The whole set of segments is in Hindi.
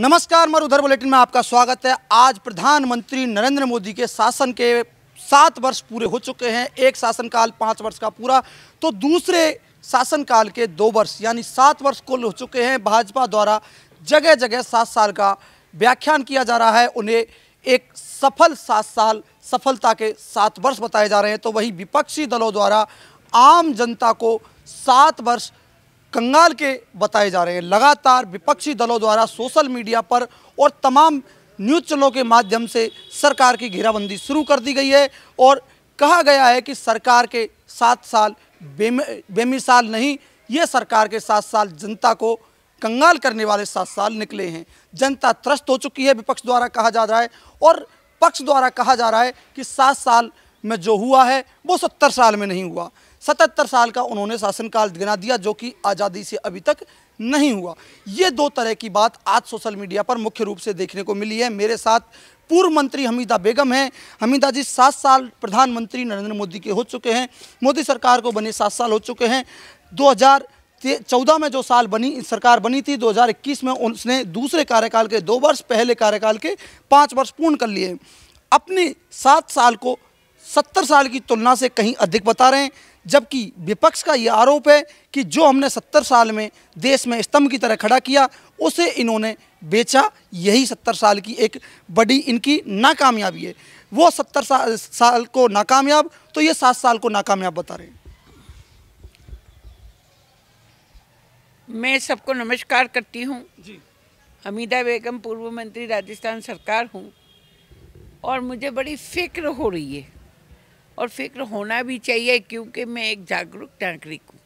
नमस्कार मरुधर बुलेटिन में आपका स्वागत है आज प्रधानमंत्री नरेंद्र मोदी के शासन के सात वर्ष पूरे हो चुके हैं एक शासनकाल पाँच वर्ष का पूरा तो दूसरे शासनकाल के दो वर्ष यानी सात वर्ष कुल हो चुके हैं भाजपा द्वारा जगह जगह सात साल का व्याख्यान किया जा रहा है उन्हें एक सफल सात साल सफलता के सात वर्ष बताए जा रहे हैं तो वही विपक्षी दलों द्वारा आम जनता को सात वर्ष कंगाल के बताए जा रहे हैं लगातार विपक्षी दलों द्वारा सोशल मीडिया पर और तमाम न्यूज चैनलों के माध्यम से सरकार की घेराबंदी शुरू कर दी गई है और कहा गया है कि सरकार के सात साल बेम, बेमिसाल नहीं ये सरकार के सात साल जनता को कंगाल करने वाले सात साल निकले हैं जनता त्रस्त हो चुकी है विपक्ष द्वारा कहा जा रहा है और पक्ष द्वारा कहा जा रहा है कि सात साल में जो हुआ है वो सत्तर साल में नहीं हुआ सतहत्तर साल का उन्होंने शासनकाल गिना दिया जो कि आज़ादी से अभी तक नहीं हुआ ये दो तरह की बात आज सोशल मीडिया पर मुख्य रूप से देखने को मिली है मेरे साथ पूर्व मंत्री हमीदा बेगम हैं हमीदा जी सात साल प्रधानमंत्री नरेंद्र मोदी के हो चुके हैं मोदी सरकार को बने सात साल हो चुके हैं 2014 में जो साल बनी सरकार बनी थी 2021 में उसने दूसरे कार्यकाल के दो वर्ष पहले कार्यकाल के पाँच वर्ष पूर्ण कर लिए अपने सात साल को सत्तर साल की तुलना से कहीं अधिक बता रहे हैं जबकि विपक्ष का ये आरोप है कि जो हमने सत्तर साल में देश में स्तंभ की तरह खड़ा किया उसे इन्होंने बेचा यही सत्तर साल की एक बड़ी इनकी नाकामयाबी है वो सत्तर साल साल को नाकामयाब तो ये सात साल को नाकामयाब बता रहे हैं मैं सबको नमस्कार करती हूँ हमीदा बेगम पूर्व मंत्री राजस्थान सरकार हूँ और मुझे बड़ी फिक्र हो रही है और फिक्र होना भी चाहिए क्योंकि मैं एक जागरूक नागरिक हूँ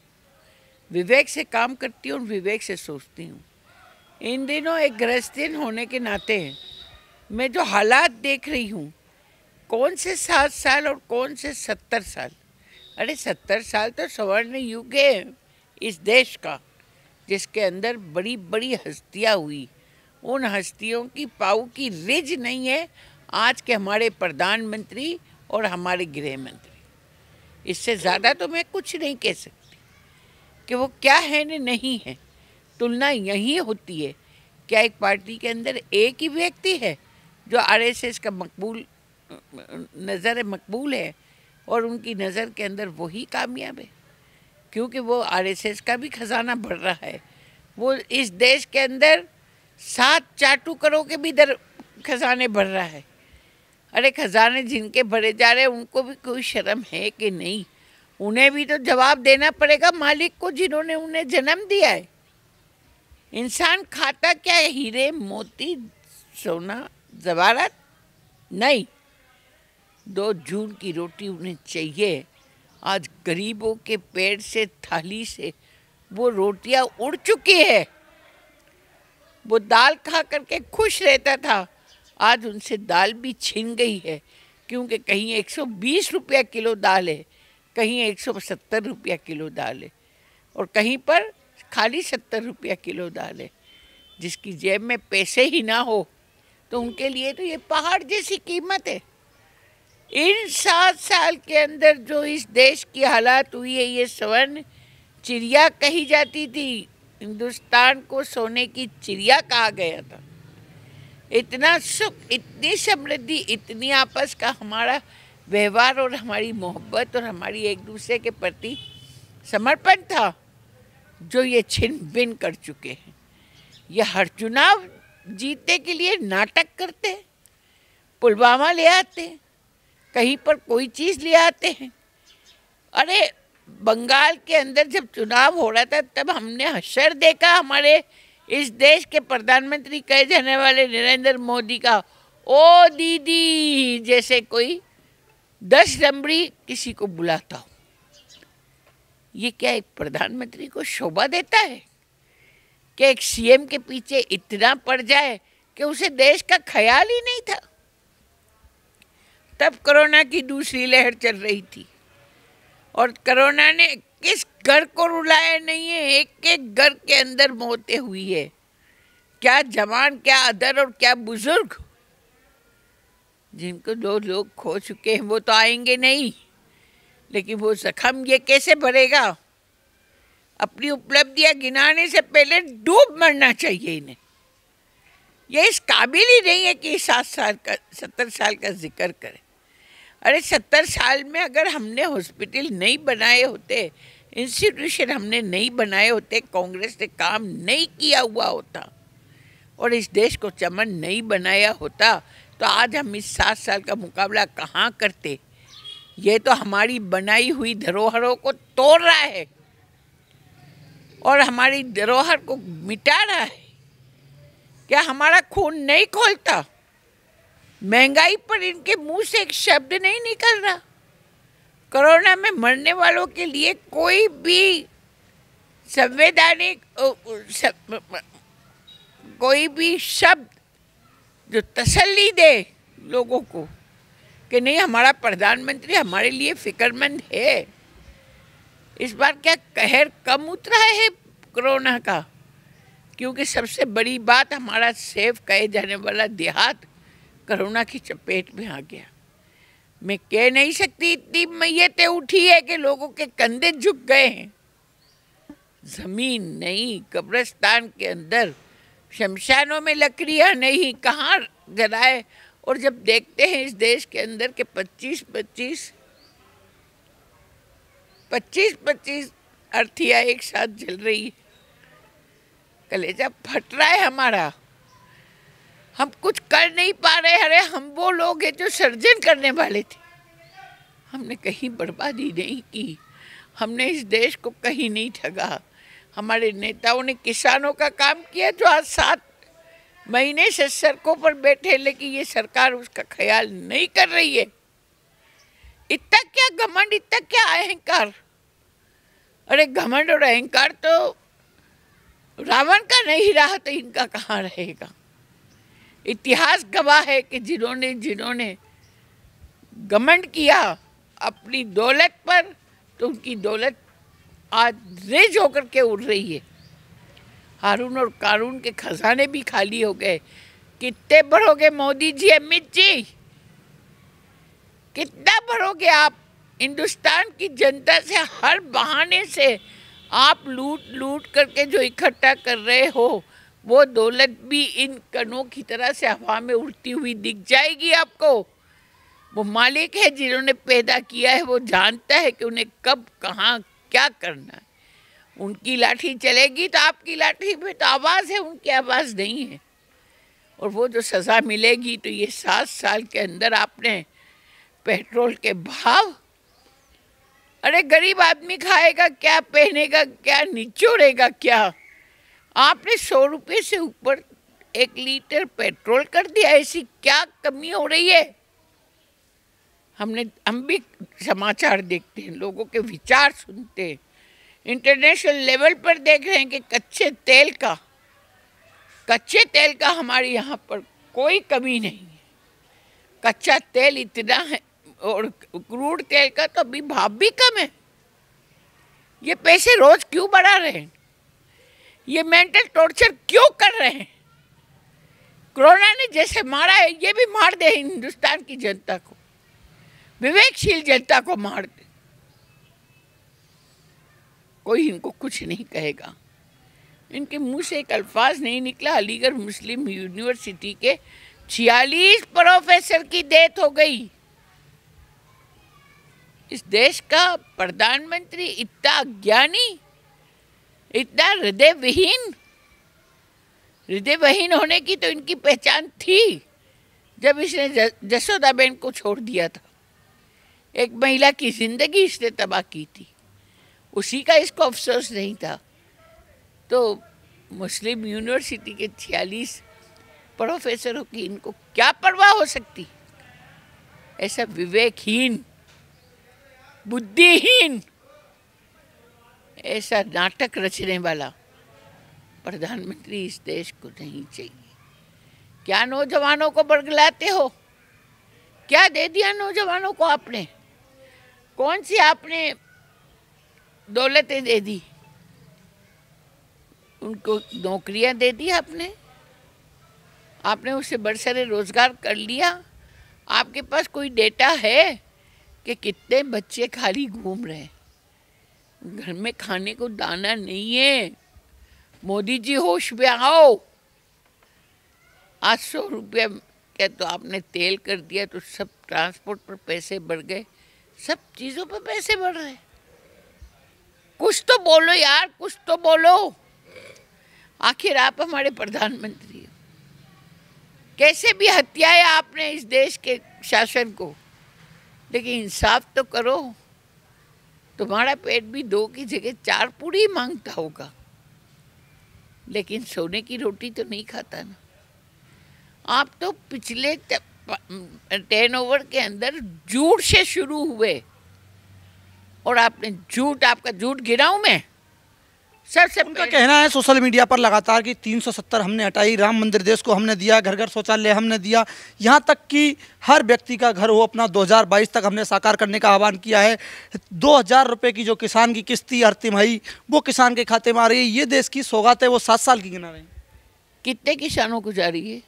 विवेक से काम करती हूँ और विवेक से सोचती हूँ इन दिनों एक गृहस्थिन होने के नाते हैं मैं जो हालात देख रही हूँ कौन से सात साल और कौन से सत्तर साल अरे सत्तर साल तो स्वर्ण युग है इस देश का जिसके अंदर बड़ी बड़ी हस्तियाँ हुई उन हस्तियों की पाऊ की रिज नहीं है आज के हमारे प्रधानमंत्री और हमारे गृह मंत्री इससे ज़्यादा तो मैं कुछ नहीं कह सकती कि वो क्या है ने नहीं है तुलना यही होती है क्या एक पार्टी के अंदर एक ही व्यक्ति है जो आरएसएस का मकबूल नज़र मकबूल है और उनकी नज़र के अंदर वही कामयाब है क्योंकि वो आरएसएस का भी खजाना बढ़ रहा है वो इस देश के अंदर सात चाटू करो के भी दर खजाने बढ़ रहा है अरे खजाने जिनके भरे जा रहे हैं उनको भी कोई शर्म है कि नहीं उन्हें भी तो जवाब देना पड़ेगा मालिक को जिन्होंने उन्हें जन्म दिया है इंसान खाता क्या है हीरे मोती सोना जवारत नहीं दो जून की रोटी उन्हें चाहिए आज गरीबों के पेड़ से थाली से वो रोटियां उड़ चुकी है वो दाल खा करके खुश रहता था आज उनसे दाल भी छिन गई है क्योंकि कहीं 120 रुपया किलो दाल है कहीं 170 रुपया किलो दाल है और कहीं पर खाली 70 रुपया किलो दाल है जिसकी जेब में पैसे ही ना हो तो उनके लिए तो ये पहाड़ जैसी कीमत है इन सात साल के अंदर जो इस देश की हालात हुई है ये स्वर्ण चिड़िया कही जाती थी हिंदुस्तान को सोने की चिड़िया कहा गया था इतना सुख इतनी समृद्धि इतनी आपस का हमारा व्यवहार और हमारी मोहब्बत और हमारी एक दूसरे के प्रति समर्पण था जो ये छिन भिन कर चुके हैं ये हर चुनाव जीतने के लिए नाटक करते पुलवामा ले आते कहीं पर कोई चीज़ ले आते हैं अरे बंगाल के अंदर जब चुनाव हो रहा था तब हमने हशर देखा हमारे इस देश के प्रधानमंत्री कहे जाने वाले नरेंद्र मोदी का ओ दीदी जैसे कोई दस नंबरी किसी को बुलाता हो ये क्या एक प्रधानमंत्री को शोभा देता है कि एक सीएम के पीछे इतना पड़ जाए कि उसे देश का ख्याल ही नहीं था तब कोरोना की दूसरी लहर चल रही थी और कोरोना ने किस घर को रुलाया नहीं है एक एक घर के अंदर मोते हुई है क्या जवान क्या अदर और क्या बुजुर्ग जिनको दो लोग खो चुके हैं वो तो आएंगे नहीं लेकिन वो जख्म ये कैसे भरेगा अपनी उपलब्धियां गिनाने से पहले डूब मरना चाहिए इन्हें ये इस काबिल ही नहीं है कि सात साल का सत्तर साल का जिक्र करें अरे सत्तर साल में अगर हमने हॉस्पिटल नहीं बनाए होते इंस्टीट्यूशन हमने नहीं बनाए होते कांग्रेस ने काम नहीं किया हुआ होता और इस देश को चमन नहीं बनाया होता तो आज हम इस सात साल का मुकाबला कहाँ करते ये तो हमारी बनाई हुई धरोहरों को तोड़ रहा है और हमारी धरोहर को मिटा रहा है क्या हमारा खून नहीं खोलता महंगाई पर इनके मुंह से एक शब्द नहीं निकल रहा कोरोना में मरने वालों के लिए कोई भी संवैधानिक कोई भी शब्द जो तसल्ली दे लोगों को कि नहीं हमारा प्रधानमंत्री हमारे लिए फिक्रमंद है इस बार क्या कहर कम उतरा है कोरोना का क्योंकि सबसे बड़ी बात हमारा सेफ कहे जाने वाला देहात करोना की चपेट में आ गया मैं कह नहीं सकती इतनी मैयतें उठी है कि लोगों के कंधे झुक गए हैं जमीन नहीं कब्रस्तान के अंदर शमशानों में लकड़ियाँ नहीं कहाँ गराए और जब देखते हैं इस देश के अंदर के 25 25 25 25 अर्थिया एक साथ जल रही है कलेजा फट रहा है हमारा हम कुछ कर नहीं पा रहे अरे हम वो लोग हैं जो सर्जन करने वाले थे हमने कहीं बर्बादी नहीं की हमने इस देश को कहीं नहीं ठगा हमारे नेताओं ने किसानों का काम किया जो आज सात महीने से सड़कों पर बैठे लेकिन ये सरकार उसका ख्याल नहीं कर रही है इतना क्या घमंड इतना क्या अहंकार अरे घमंड और अहंकार तो रावण का नहीं रहा तो इनका कहाँ रहेगा इतिहास गवाह है कि जिन्होंने जिन्होंने गमंड किया अपनी दौलत पर तो उनकी दौलत आज रेज होकर के उड़ रही है हारून और कारून के खजाने भी खाली हो गए कितने भरोगे मोदी जी अमित जी कितना भरोगे आप हिंदुस्तान की जनता से हर बहाने से आप लूट लूट करके जो इकट्ठा कर रहे हो वो दौलत भी इन कनों की तरह से हवा में उड़ती हुई दिख जाएगी आपको वो मालिक है जिन्होंने पैदा किया है वो जानता है कि उन्हें कब कहाँ क्या करना है उनकी लाठी चलेगी तो आपकी लाठी में तो आवाज़ है उनकी आवाज़ नहीं है और वो जो सज़ा मिलेगी तो ये सात साल के अंदर आपने पेट्रोल के भाव अरे गरीब आदमी खाएगा क्या पहनेगा क्या निचोड़ेगा क्या आपने सौ रुपये से ऊपर एक लीटर पेट्रोल कर दिया ऐसी क्या कमी हो रही है हमने हम भी समाचार देखते हैं लोगों के विचार सुनते हैं इंटरनेशनल लेवल पर देख रहे हैं कि कच्चे तेल का कच्चे तेल का हमारे यहाँ पर कोई कमी नहीं है कच्चा तेल इतना है और क्रूड तेल का तो अभी भाव भी कम है ये पैसे रोज़ क्यों बढ़ा रहे हैं ये मेंटल टॉर्चर क्यों कर रहे हैं कोरोना ने जैसे मारा है ये भी मार दे हिंदुस्तान की जनता को विवेकशील जनता को मार दे कोई इनको कुछ नहीं कहेगा इनके मुंह से एक अल्फाज नहीं निकला अलीगढ़ मुस्लिम यूनिवर्सिटी के छियालीस प्रोफेसर की डेथ हो गई इस देश का प्रधानमंत्री इतना ज्ञानी इतना हृदय विहीन हृदय विहीन होने की तो इनकी पहचान थी जब इसने जसोदा बेन को छोड़ दिया था एक महिला की जिंदगी इसने तबाह की थी उसी का इसको अफसोस नहीं था तो मुस्लिम यूनिवर्सिटी के छियालीस प्रोफेसरों की इनको क्या परवाह हो सकती ऐसा विवेकहीन बुद्धिहीन ऐसा नाटक रचने वाला प्रधानमंत्री इस देश को नहीं चाहिए क्या नौजवानों को बरगलाते हो क्या दे दिया नौजवानों को आपने कौन सी आपने दौलतें दे दी उनको नौकरियां दे दी आपने आपने उसे बरसरे रोजगार कर लिया आपके पास कोई डेटा है कि कितने बच्चे खाली घूम रहे हैं घर में खाने को दाना नहीं है मोदी जी होश पे आओ आठ सौ रुपया क्या तो आपने तेल कर दिया तो सब ट्रांसपोर्ट पर पैसे बढ़ गए सब चीज़ों पर पैसे बढ़ रहे कुछ तो बोलो यार कुछ तो बोलो आखिर आप हमारे प्रधानमंत्री हो कैसे भी हत्याएं आपने इस देश के शासन को लेकिन इंसाफ तो करो तुम्हारा पेट भी दो की जगह चार पूरी मांगता होगा लेकिन सोने की रोटी तो नहीं खाता ना आप तो पिछले टेन ओवर के अंदर झूठ से शुरू हुए और आपने झूठ आपका झूठ गिराऊ मैं सर उनका कहना है सोशल मीडिया पर लगातार कि 370 हमने हटाई राम मंदिर देश को हमने दिया घर घर शौचालय हमने दिया यहाँ तक कि हर व्यक्ति का घर हो अपना 2022 तक हमने साकार करने का आह्वान किया है दो हज़ार रुपये की जो किसान की किस्ती हर तिमाही वो किसान के खाते में आ रही है ये देश की सौगात है वो सात साल की गिना रहे हैं कितने किसानों को जा रही है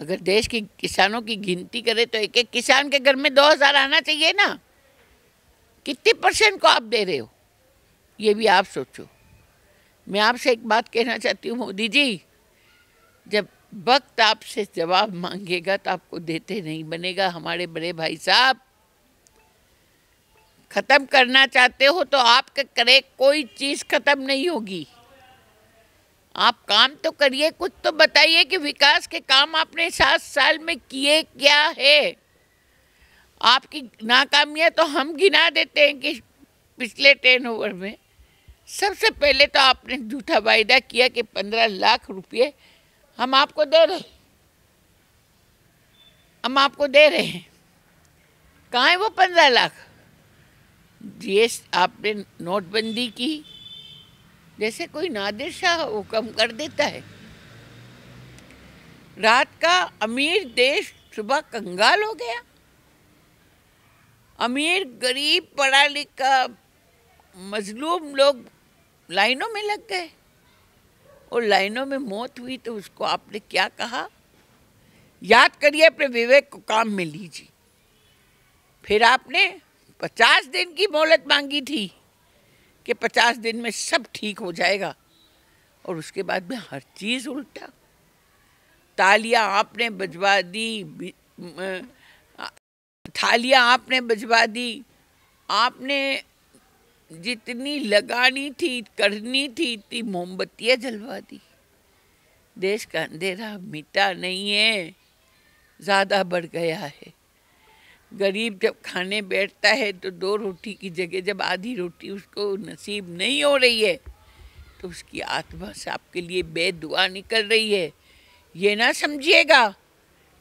अगर देश के किसानों की गिनती करें तो एक एक किसान के घर में दो हज़ार आना चाहिए ना कितने परसेंट को आप दे रहे हो ये भी आप सोचो मैं आपसे एक बात कहना चाहती हूँ मोदी जी जब वक्त आपसे जवाब मांगेगा तो आपको देते नहीं बनेगा हमारे बड़े भाई साहब ख़त्म करना चाहते हो तो आपके करे कोई चीज़ ख़त्म नहीं होगी आप काम तो करिए कुछ तो बताइए कि विकास के काम आपने सात साल में किए क्या है आपकी नाकामियां तो हम गिना देते हैं कि पिछले टेन ओवर में सबसे पहले तो आपने झूठा वायदा किया कि पंद्रह लाख रुपये हम आपको दे रहे हम आपको दे रहे हैं कहाँ है वो पंद्रह लाख जीएस आपने नोटबंदी की जैसे कोई नादिर शाह कम कर देता है रात का अमीर देश सुबह कंगाल हो गया अमीर गरीब पढ़ा लिखा मजलूम लोग लाइनों में लग गए और लाइनों में मौत हुई तो उसको आपने क्या कहा याद करिए अपने विवेक को काम में लीजिए फिर आपने पचास दिन की मोहलत मांगी थी कि पचास दिन में सब ठीक हो जाएगा और उसके बाद में हर चीज़ उल्टा तालियां आपने बजवा दी थालियां आपने बजवा दी आपने जितनी लगानी थी करनी थी इतनी मोमबत्तियाँ जलवा दी देश का अंधेरा मिटा नहीं है ज़्यादा बढ़ गया है गरीब जब खाने बैठता है तो दो रोटी की जगह जब आधी रोटी उसको नसीब नहीं हो रही है तो उसकी आत्मा से आपके लिए बेदुआ निकल रही है ये ना समझिएगा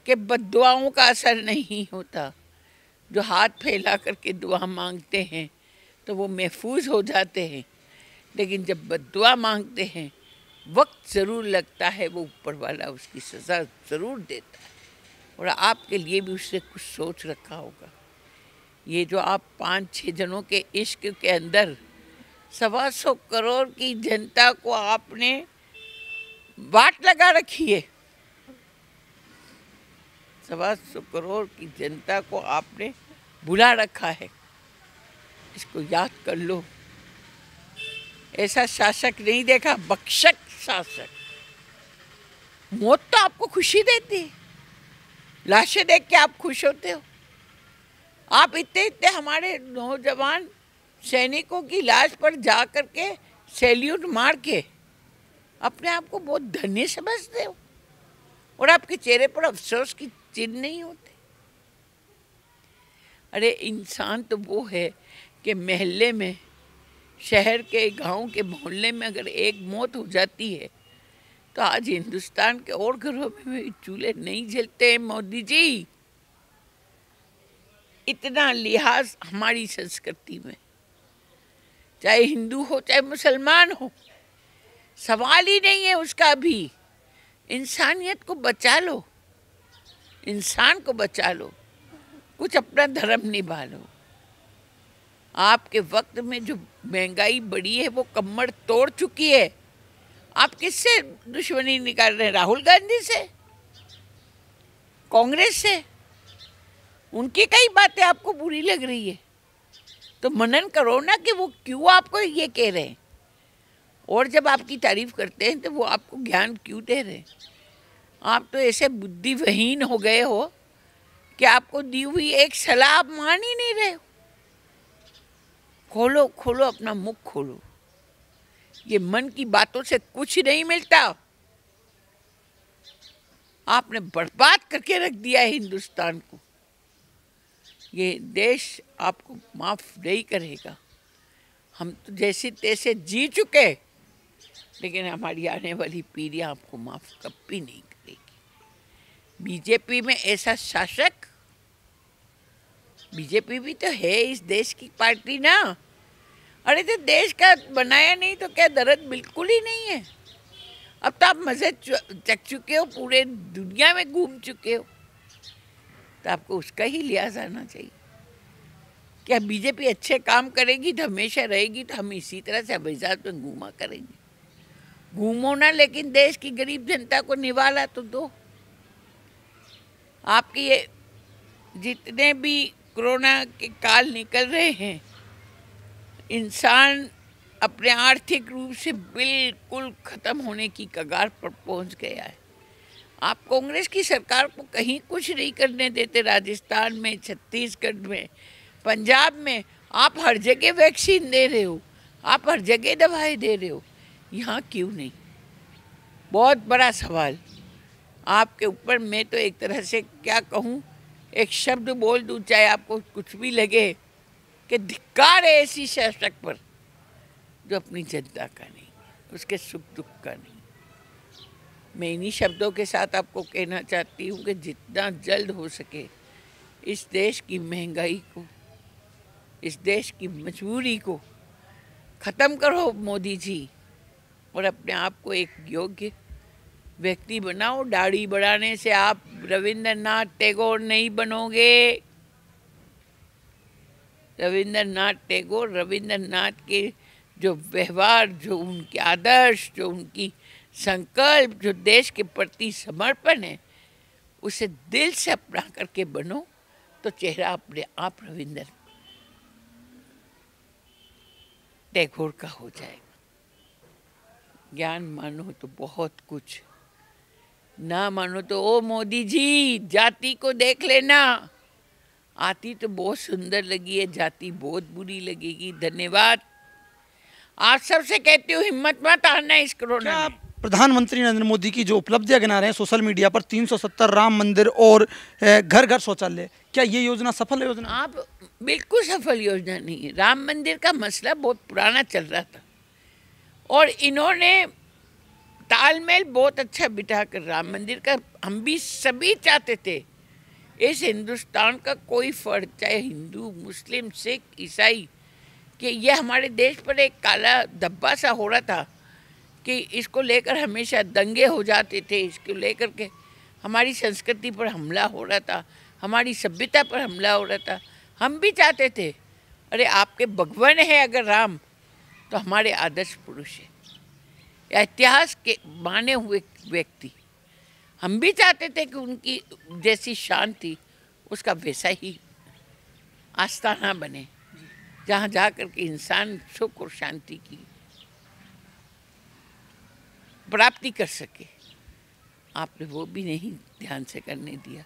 कि बदुआओं का असर नहीं होता जो हाथ फैला करके दुआ मांगते हैं तो वो महफूज हो जाते हैं लेकिन जब बदुआ मांगते हैं वक्त ज़रूर लगता है वो ऊपर वाला उसकी सज़ा ज़रूर देता है और आपके लिए भी उसने कुछ सोच रखा होगा ये जो आप पाँच छः जनों के इश्क के अंदर सवा सौ करोड़ की जनता को आपने बाट लगा रखी है सवा सौ करोड़ की जनता को आपने बुला रखा है इसको याद कर लो ऐसा शासक नहीं देखा बख्शक शासक मौत तो आपको खुशी देती है लाशें देख के आप खुश होते हो आप इतने इतने हमारे नौजवान सैनिकों की लाश पर जा कर के सैल्यूट मार के अपने आप को बहुत धन्य समझते हो और आपके चेहरे पर अफसोस की चिन्ह नहीं होते अरे इंसान तो वो है कि महल्ले में शहर के गांव के मोहल्ले में अगर एक मौत हो जाती है तो आज हिंदुस्तान के और घरों में भी चूल्हे नहीं जलते हैं मोदी जी इतना लिहाज हमारी संस्कृति में चाहे हिंदू हो चाहे मुसलमान हो सवाल ही नहीं है उसका भी इंसानियत को बचा लो इंसान को बचा लो कुछ अपना धर्म निभा लो आपके वक्त में जो महंगाई बढ़ी है वो कमर तोड़ चुकी है आप किससे दुश्मनी निकाल रहे हैं राहुल गांधी से कांग्रेस से उनकी कई बातें आपको बुरी लग रही है तो मनन करो ना कि वो क्यों आपको ये कह रहे हैं और जब आपकी तारीफ करते हैं तो वो आपको ज्ञान क्यों दे रहे हैं आप तो ऐसे बुद्धिविहीन हो गए हो कि आपको दी हुई एक सलाह आप मान ही नहीं रहे हो खोलो खोलो अपना मुख खोलो ये मन की बातों से कुछ नहीं मिलता आपने बर्बाद करके रख दिया है हिंदुस्तान को ये देश आपको माफ़ नहीं करेगा हम तो जैसे तैसे जी चुके लेकिन हमारी आने वाली पीढ़ी आपको माफ़ कभी नहीं करेगी बीजेपी में ऐसा शासक बीजेपी भी तो है इस देश की पार्टी ना अरे तो देश का बनाया नहीं तो क्या दर्द बिल्कुल ही नहीं है अब तो आप मज़े चक चुके हो पूरे दुनिया में घूम चुके हो तो आपको उसका ही लिहाज आना चाहिए क्या बीजेपी अच्छे काम करेगी तो हमेशा रहेगी तो हम इसी तरह से हमेजात में घूमा करेंगे घूमो ना लेकिन देश की गरीब जनता को निवाला तो दो आपकी ये जितने भी कोरोना के काल निकल रहे हैं इंसान अपने आर्थिक रूप से बिल्कुल ख़त्म होने की कगार पर पहुंच गया है आप कांग्रेस की सरकार को कहीं कुछ नहीं करने देते राजस्थान में छत्तीसगढ़ में पंजाब में आप हर जगह वैक्सीन दे रहे हो आप हर जगह दवाएं दे रहे हो यहाँ क्यों नहीं बहुत बड़ा सवाल आपके ऊपर मैं तो एक तरह से क्या कहूँ एक शब्द बोल दूँ चाहे आपको कुछ भी लगे कि धिक्कार है ऐसी शासक पर जो अपनी जनता का नहीं उसके सुख दुख का नहीं मैं इन्हीं शब्दों के साथ आपको कहना चाहती हूँ कि जितना जल्द हो सके इस देश की महंगाई को इस देश की मजबूरी को ख़त्म करो मोदी जी और अपने आप को एक योग्य व्यक्ति बनाओ दाढ़ी बढ़ाने से आप रविंद्रनाथ टैगोर नहीं बनोगे रविंद्रनाथ टैगोर रविंद्रनाथ के जो व्यवहार जो उनके आदर्श जो उनकी संकल्प जो देश के प्रति समर्पण है उसे दिल से अपना करके बनो तो चेहरा अपने आप रविंद्र टैगोर का हो जाएगा ज्ञान मानो तो बहुत कुछ ना मानो तो ओ मोदी जी जाति को देख लेना आती तो बहुत सुंदर लगी है जाति बहुत बुरी लगेगी धन्यवाद आप सबसे कहती हूँ हिम्मत मत हारना इस कोरोना प्रधानमंत्री नरेंद्र मोदी की जो उपलब्धियां गिना रहे हैं सोशल मीडिया पर 370 राम मंदिर और घर घर शौचालय क्या ये योजना सफल योजना आप बिल्कुल सफल योजना नहीं है राम मंदिर का मसला बहुत पुराना चल रहा था और इन्होंने तालमेल बहुत अच्छा बिठा कर राम मंदिर का हम भी सभी चाहते थे इस हिंदुस्तान का कोई फर्क चाहे हिंदू मुस्लिम सिख ईसाई कि यह हमारे देश पर एक काला धब्बा सा हो रहा था कि इसको लेकर हमेशा दंगे हो जाते थे इसको लेकर के हमारी संस्कृति पर हमला हो रहा था हमारी सभ्यता पर हमला हो रहा था हम भी चाहते थे अरे आपके भगवान है अगर राम तो हमारे आदर्श पुरुष है इतिहास के माने हुए व्यक्ति हम भी चाहते थे कि उनकी जैसी शांति उसका वैसा ही आस्थाना बने जहाँ जा कर के इंसान सुख और शांति की प्राप्ति कर सके आपने वो भी नहीं ध्यान से करने दिया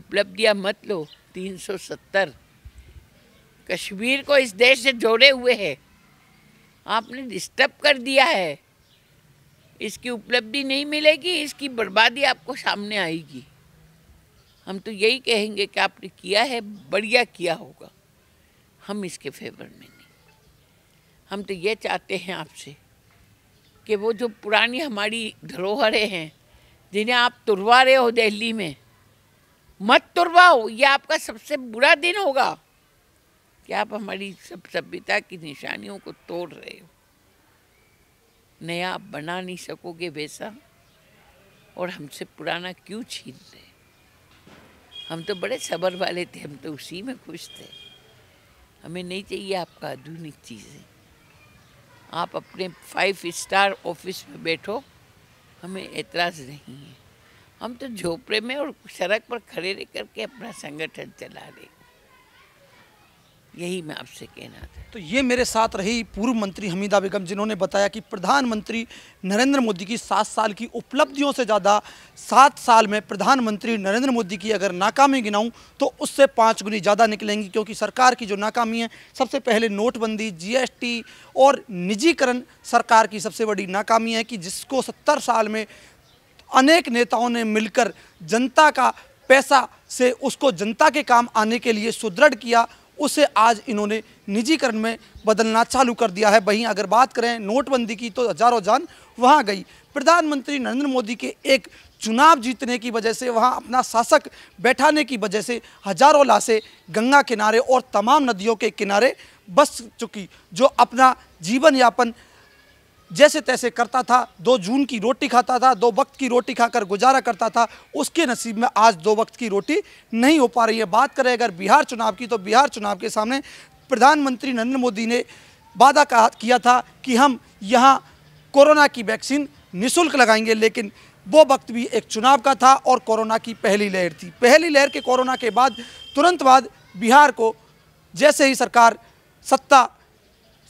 उपलब्धियाँ मत लो 370 कश्मीर को इस देश से जोड़े हुए है आपने डिस्टर्ब कर दिया है इसकी उपलब्धि नहीं मिलेगी इसकी बर्बादी आपको सामने आएगी हम तो यही कहेंगे कि आपने किया है बढ़िया किया होगा हम इसके फेवर में नहीं हम तो ये चाहते हैं आपसे कि वो जो पुरानी हमारी धरोहरें हैं जिन्हें आप तुरवा रहे हो दिल्ली में मत तुरवाओ ये आपका सबसे बुरा दिन होगा कि आप हमारी सब सभ्यता की निशानियों को तोड़ रहे हो नया आप बना नहीं सकोगे वैसा और हमसे पुराना क्यों छीन रहे हम तो बड़े सबर वाले थे हम तो उसी में खुश थे हमें नहीं चाहिए आपका आधुनिक चीज़ें आप अपने फाइव स्टार ऑफिस में बैठो हमें एतराज़ नहीं है हम तो झोपड़े में और सड़क पर खड़े रह करके अपना संगठन चला रहे यही मैं आपसे कहना था तो ये मेरे साथ रही पूर्व मंत्री हमीदा बेगम जिन्होंने बताया कि प्रधानमंत्री नरेंद्र मोदी की सात साल की उपलब्धियों से ज़्यादा सात साल में प्रधानमंत्री नरेंद्र मोदी की अगर नाकामी गिनाऊं तो उससे पाँच गुनी ज़्यादा निकलेंगी क्योंकि सरकार की जो नाकामी है सबसे पहले नोटबंदी जी और निजीकरण सरकार की सबसे बड़ी नाकामी है कि जिसको सत्तर साल में अनेक नेताओं ने मिलकर जनता का पैसा से उसको जनता के काम आने के लिए सुदृढ़ किया उसे आज इन्होंने निजीकरण में बदलना चालू कर दिया है वहीं अगर बात करें नोटबंदी की तो हजारों जान वहाँ गई प्रधानमंत्री नरेंद्र मोदी के एक चुनाव जीतने की वजह से वहाँ अपना शासक बैठाने की वजह से हजारों लाशें गंगा किनारे और तमाम नदियों के किनारे बस चुकी जो अपना जीवन यापन जैसे तैसे करता था दो जून की रोटी खाता था दो वक्त की रोटी खाकर गुजारा करता था उसके नसीब में आज दो वक्त की रोटी नहीं हो पा रही है बात करें अगर बिहार चुनाव की तो बिहार चुनाव के सामने प्रधानमंत्री नरेंद्र मोदी ने वादा किया था कि हम यहाँ कोरोना की वैक्सीन निःशुल्क लगाएंगे लेकिन वो वक्त भी एक चुनाव का था और कोरोना की पहली लहर थी पहली लहर के कोरोना के बाद तुरंत बाद बिहार को जैसे ही सरकार सत्ता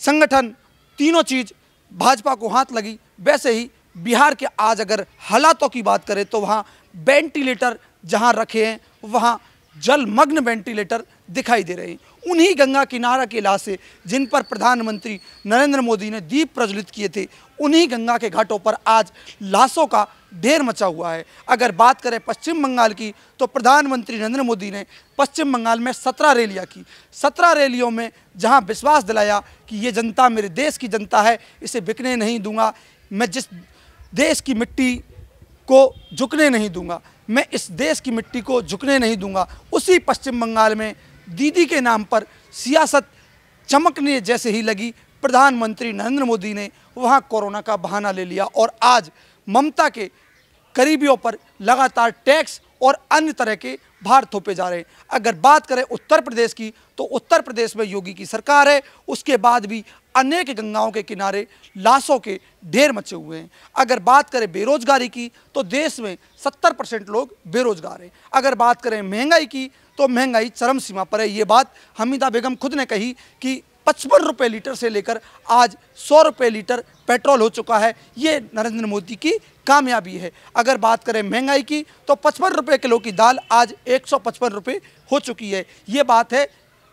संगठन तीनों चीज़ भाजपा को हाथ लगी वैसे ही बिहार के आज अगर हालातों की बात करें तो वहाँ वेंटिलेटर जहाँ रखे हैं वहाँ जलमग्न वेंटिलेटर दिखाई दे रहे हैं उन्हीं गंगा किनारा के लाशें जिन पर प्रधानमंत्री नरेंद्र मोदी ने दीप प्रज्वलित किए थे उन्हीं गंगा के घाटों पर आज लाशों का ढेर मचा हुआ है अगर बात करें पश्चिम बंगाल की तो प्रधानमंत्री नरेंद्र मोदी ने पश्चिम बंगाल में सत्रह रैलियाँ की सत्रह रैलियों में जहाँ विश्वास दिलाया कि ये जनता मेरे देश की जनता है इसे बिकने नहीं दूंगा मैं जिस देश की मिट्टी को झुकने नहीं दूंगा मैं इस देश की मिट्टी को झुकने नहीं दूंगा उसी पश्चिम बंगाल में दीदी के नाम पर सियासत चमकने जैसे ही लगी प्रधानमंत्री नरेंद्र मोदी ने वहाँ कोरोना का बहाना ले लिया और आज ममता के करीबियों पर लगातार टैक्स और अन्य तरह के भार थोपे जा रहे हैं अगर बात करें उत्तर प्रदेश की तो उत्तर प्रदेश में योगी की सरकार है उसके बाद भी अनेक गंगाओं के किनारे लाशों के ढेर मचे हुए हैं अगर बात करें बेरोजगारी की तो देश में 70 परसेंट लोग बेरोजगार हैं अगर बात करें महंगाई की तो महंगाई चरम सीमा पर है ये बात हमीदा बेगम खुद ने कही कि पचपन रुपये लीटर से लेकर आज सौ रुपये लीटर पेट्रोल हो चुका है ये नरेंद्र मोदी की कामयाबी है अगर बात करें महंगाई की तो पचपन रुपये किलो की दाल आज एक सौ पचपन रुपये हो चुकी है ये बात है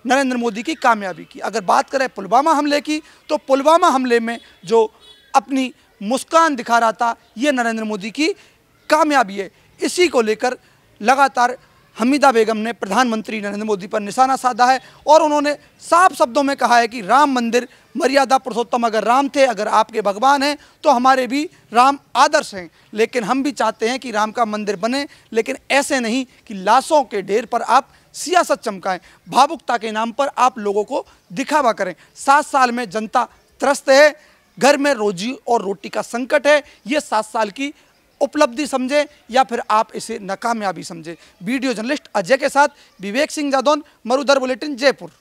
नरेंद्र मोदी की कामयाबी की अगर बात करें पुलवामा हमले की तो पुलवामा हमले में जो अपनी मुस्कान दिखा रहा था ये नरेंद्र मोदी की कामयाबी है इसी को लेकर लगातार हमीदा बेगम ने प्रधानमंत्री नरेंद्र मोदी पर निशाना साधा है और उन्होंने साफ शब्दों में कहा है कि राम मंदिर मर्यादा पुरुषोत्तम अगर राम थे अगर आपके भगवान हैं तो हमारे भी राम आदर्श हैं लेकिन हम भी चाहते हैं कि राम का मंदिर बने लेकिन ऐसे नहीं कि लाशों के ढेर पर आप सियासत चमकाएं भावुकता के नाम पर आप लोगों को दिखावा करें सात साल में जनता त्रस्त है घर में रोजी और रोटी का संकट है ये सात साल की उपलब्धि समझे या फिर आप इसे नाकामयाबी समझे वीडियो जर्नलिस्ट अजय के साथ विवेक सिंह जादौन मरुधर बुलेटिन जयपुर